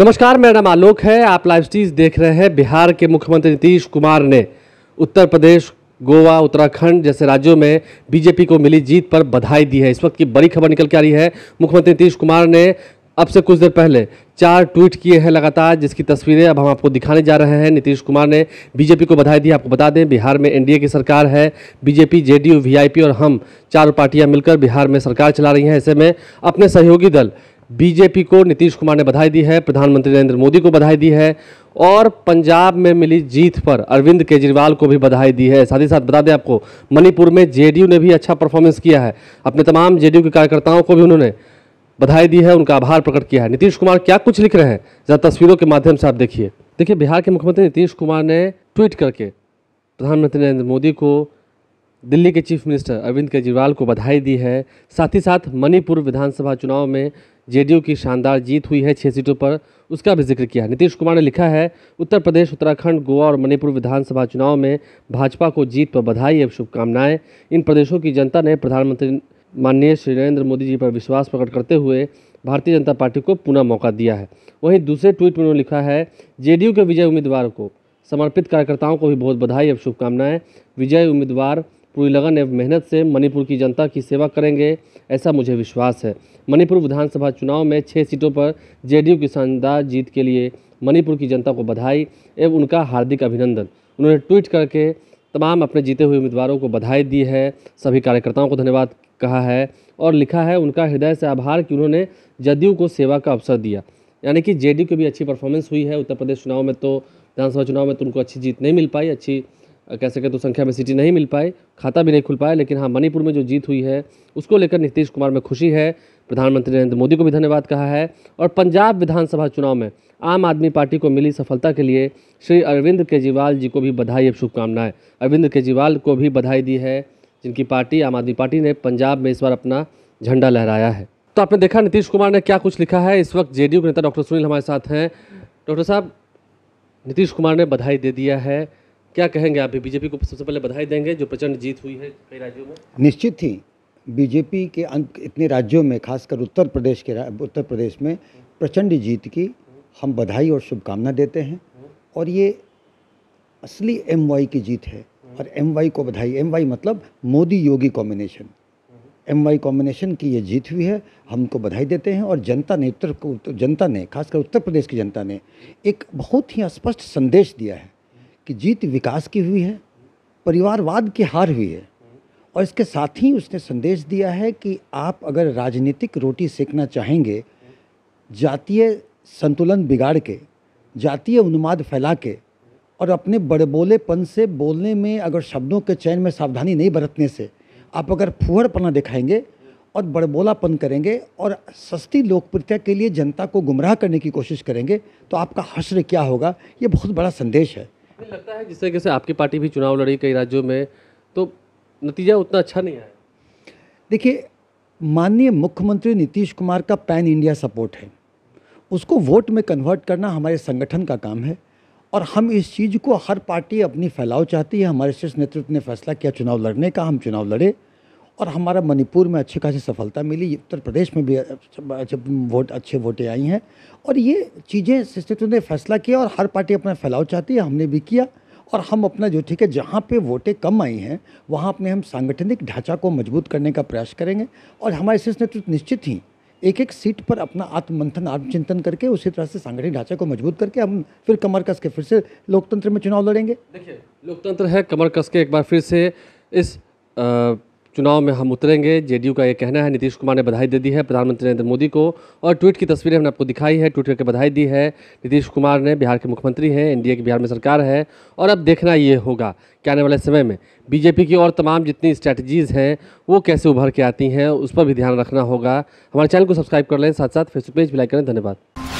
नमस्कार मेरा नाम आलोक है आप लाइव स्टीज देख रहे हैं बिहार के मुख्यमंत्री नीतीश कुमार ने उत्तर प्रदेश गोवा उत्तराखंड जैसे राज्यों में बीजेपी को मिली जीत पर बधाई दी है इस वक्त की बड़ी खबर निकल के आ रही है मुख्यमंत्री नीतीश कुमार ने अब से कुछ देर पहले चार ट्वीट किए हैं लगातार जिसकी तस्वीरें अब हम आपको दिखाने जा रहे हैं नीतीश कुमार ने बीजेपी को बधाई दी आपको बता दें बिहार में एनडीए की सरकार है बीजेपी जेडीयू वीआईपी और हम चार पार्टियां मिलकर बिहार में सरकार चला रही हैं ऐसे में अपने सहयोगी दल बीजेपी को नीतीश कुमार ने बधाई दी है प्रधानमंत्री नरेंद्र मोदी को बधाई दी है और पंजाब में मिली जीत पर अरविंद केजरीवाल को भी बधाई दी है साथ ही साथ बता दें आपको मणिपुर में जेडीयू ने भी अच्छा परफॉर्मेंस किया है अपने तमाम जेडीयू के कार्यकर्ताओं को भी उन्होंने बधाई दी है उनका आभार प्रकट किया है नीतीश कुमार क्या कुछ लिख रहे हैं ज़रा तस्वीरों के माध्यम से आप देखिए देखिए बिहार के मुख्यमंत्री नीतीश कुमार ने ट्वीट करके प्रधानमंत्री नरेंद्र मोदी को दिल्ली के चीफ मिनिस्टर अरविंद केजरीवाल को बधाई दी है साथ ही साथ मणिपुर विधानसभा चुनाव में जेडीयू की शानदार जीत हुई है छः सीटों पर उसका भी जिक्र किया नीतीश कुमार ने लिखा है उत्तर प्रदेश उत्तराखंड गोवा और मणिपुर विधानसभा चुनाव में भाजपा को जीत पर बधाई एवं शुभकामनाएं इन प्रदेशों की जनता ने प्रधानमंत्री माननीय श्री नरेंद्र मोदी जी पर विश्वास प्रकट करते हुए भारतीय जनता पार्टी को पुनः मौका दिया है वहीं दूसरे ट्वीट में उन्होंने लिखा है जेडीयू के विजय उम्मीदवार को समर्पित कार्यकर्ताओं को भी बहुत बधाई एवं शुभकामनाएं विजय उम्मीदवार पूरी लगन एवं मेहनत से मणिपुर की जनता की सेवा करेंगे ऐसा मुझे विश्वास है मणिपुर विधानसभा चुनाव में छः सीटों पर जेडीयू की शानदार जीत के लिए मणिपुर की जनता को बधाई एवं उनका हार्दिक अभिनंदन उन्होंने ट्वीट करके तमाम अपने जीते हुए उम्मीदवारों को बधाई दी है सभी कार्यकर्ताओं को धन्यवाद कहा है और लिखा है उनका हृदय से आभार कि उन्होंने जदयू को सेवा का अवसर दिया यानी कि जेडीयू की भी अच्छी परफॉर्मेंस हुई है उत्तर प्रदेश चुनाव में तो विधानसभा चुनाव में तो उनको अच्छी जीत नहीं मिल पाई अच्छी कह सके तो संख्या में सीटें नहीं मिल पाई खाता भी नहीं खुल पाया लेकिन हाँ मणिपुर में जो जीत हुई है उसको लेकर नीतीश कुमार में खुशी है प्रधानमंत्री नरेंद्र मोदी को भी धन्यवाद कहा है और पंजाब विधानसभा चुनाव में आम आदमी पार्टी को मिली सफलता के लिए श्री अरविंद केजरीवाल जी को भी बधाई और शुभकामनाएं अरविंद केजरीवाल को भी बधाई दी है जिनकी पार्टी आम आदमी पार्टी ने पंजाब में इस बार अपना झंडा लहराया है तो आपने देखा नीतीश कुमार ने क्या कुछ लिखा है इस वक्त जेडीयू के नेता डॉक्टर सुनील हमारे साथ हैं डॉक्टर साहब नीतीश कुमार ने बधाई दे दिया है क्या कहेंगे आप भी बीजेपी को सबसे पहले बधाई देंगे जो प्रचंड जीत हुई है कई राज्यों में निश्चित ही बीजेपी के अंक इतने राज्यों में खासकर उत्तर प्रदेश के उत्तर प्रदेश में प्रचंड जीत की हम बधाई और शुभकामना देते हैं और ये असली एम की जीत है और एम को बधाई एम मतलब Modi Yogi combination M Y combination की ये जीत हुई है हमको बधाई देते हैं और जनता ने उत्तर जनता ने खासकर उत्तर प्रदेश की जनता ने एक बहुत ही स्पष्ट संदेश दिया है कि जीत विकास की हुई है परिवारवाद की हार हुई है और इसके साथ ही उसने संदेश दिया है कि आप अगर राजनीतिक रोटी सेकना चाहेंगे जातीय संतुलन बिगाड़ के जातीय उन्माद फैला के और अपने बड़बोलेपन से बोलने में अगर शब्दों के चयन में सावधानी नहीं बरतने से आप अगर फुहड़पना दिखाएंगे और बड़बोलापन करेंगे और सस्ती लोकप्रियता के लिए जनता को गुमराह करने की कोशिश करेंगे तो आपका हश्र क्या होगा ये बहुत बड़ा संदेश है फिर लगता है जिस तरीके से आपकी पार्टी भी चुनाव लड़ी कई राज्यों में तो नतीजा उतना अच्छा नहीं आया देखिए माननीय मुख्यमंत्री नीतीश कुमार का पैन इंडिया सपोर्ट है उसको वोट में कन्वर्ट करना हमारे संगठन का काम है और हम इस चीज़ को हर पार्टी अपनी फैलाव चाहती है हमारे शीर्ष नेतृत्व ने फैसला किया चुनाव लड़ने का हम चुनाव लड़े और हमारा मणिपुर में अच्छी खासी सफलता मिली उत्तर प्रदेश में भी अच्छे वोट अच्छे वोटें आई हैं और ये चीज़ें सिस्टम ने फैसला किया और हर पार्टी अपना फैलाव चाहती है हमने भी किया और हम अपना जो ठीक है जहाँ पे वोटें कम आई हैं वहाँ अपने हम सांगठनिक ढांचा को मजबूत करने का प्रयास करेंगे और हमारे शीर्ष नेतृत्व तो निश्चित ही एक एक सीट पर अपना आत्ममंथन आत्मचिंतन करके उसी तरह से सांगठनिक ढांचा को मजबूत करके हम फिर कमर कस के फिर से लोकतंत्र में चुनाव लड़ेंगे देखिए लोकतंत्र है कमर कस के एक बार फिर से इस चुनाव में हम उतरेंगे जेडीयू का ये कहना है नीतीश कुमार ने बधाई दे दी है प्रधानमंत्री नरेंद्र मोदी को और ट्वीट की तस्वीरें हमने आपको दिखाई है ट्वीट करके बधाई दी है नीतीश कुमार ने बिहार के मुख्यमंत्री हैं एनडीए की बिहार में सरकार है और अब देखना ये होगा कि आने वाले समय में बीजेपी की और तमाम जितनी स्ट्रैटेजीज़ हैं वो कैसे उभर के आती हैं उस पर भी ध्यान रखना होगा हमारे चैनल को सब्सक्राइब कर लें साथ साथ फेसबुक पेज भी लाइक करें धन्यवाद